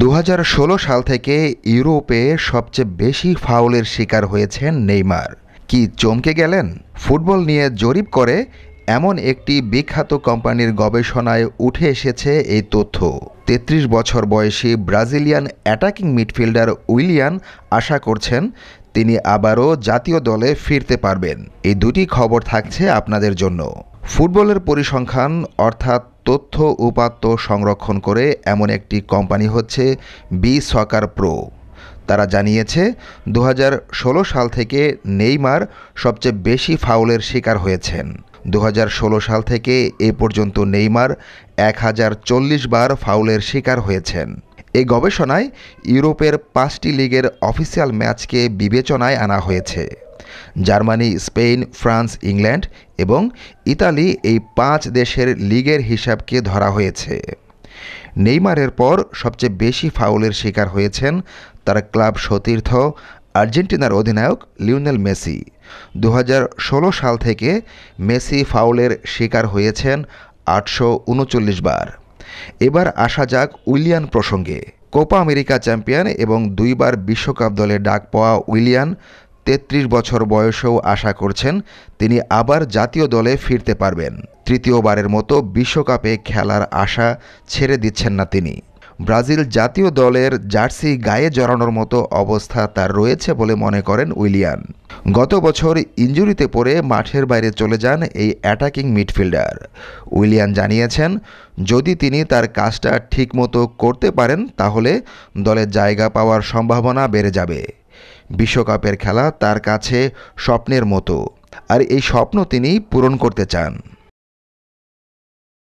দু সাল থেকে ইউরোপে সবচেয়ে বেশি ফাউলের শিকার হয়েছেন নেইমার কি চমকে গেলেন ফুটবল নিয়ে জরিপ করে এমন একটি বিখ্যাত কোম্পানির গবেষণায় উঠে এসেছে এই তথ্য তেত্রিশ বছর বয়সী ব্রাজিলিয়ান অ্যাটাকিং মিডফিল্ডার উইলিয়ান আশা করছেন তিনি আবারও জাতীয় দলে ফিরতে পারবেন এই দুটি খবর থাকছে আপনাদের জন্য ফুটবলের পরিসংখ্যান অর্থাৎ তথ্য উপাত্ত সংরক্ষণ করে এমন একটি কোম্পানি হচ্ছে বি সকার প্রো তারা জানিয়েছে দু সাল থেকে নেইমার সবচেয়ে বেশি ফাউলের শিকার হয়েছেন দু সাল থেকে এ পর্যন্ত নেইমার এক বার ফাউলের শিকার হয়েছেন এই গবেষণায় ইউরোপের পাঁচটি লিগের অফিসিয়াল ম্যাচকে বিবেচনায় আনা হয়েছে জার্মানি স্পেন ফ্রান্স ইংল্যান্ড এবং ইতালি এই পাঁচ দেশের লিগের হিসাবকে ধরা হয়েছে নেইমারের পর সবচেয়ে বেশি ফাউলের শিকার হয়েছেন তার ক্লাব সতীর্থ আর্জেন্টিনার অধিনায়ক লিওনেল মেসি দু সাল থেকে মেসি ফাউলের শিকার হয়েছেন আটশো বার এবার আসা যাক উইলিয়ান প্রসঙ্গে কোপা আমেরিকা চ্যাম্পিয়ন এবং দুইবার বিশ্বকাপ দলে ডাক পাওয়া উইলিয়ান তেত্রিশ বছর বয়সেও আশা করছেন তিনি আবার জাতীয় দলে ফিরতে পারবেন তৃতীয়বারের মতো বিশ্বকাপে খেলার আশা ছেড়ে দিচ্ছেন না তিনি ব্রাজিল জাতীয় দলের জার্সি গায়ে জড়ানোর মতো অবস্থা তার রয়েছে বলে মনে করেন উইলিয়ান গত বছর ইঞ্জুরিতে পড়ে মাঠের বাইরে চলে যান এই অ্যাটাকিং মিডফিল্ডার উইলিয়ান জানিয়েছেন যদি তিনি তার কাজটা ঠিকমতো করতে পারেন তাহলে দলের জায়গা পাওয়ার সম্ভাবনা বেড়ে যাবে বিশ্বকাপের খেলা তার কাছে স্বপ্নের মতো আর এই স্বপ্ন তিনি পূরণ করতে চান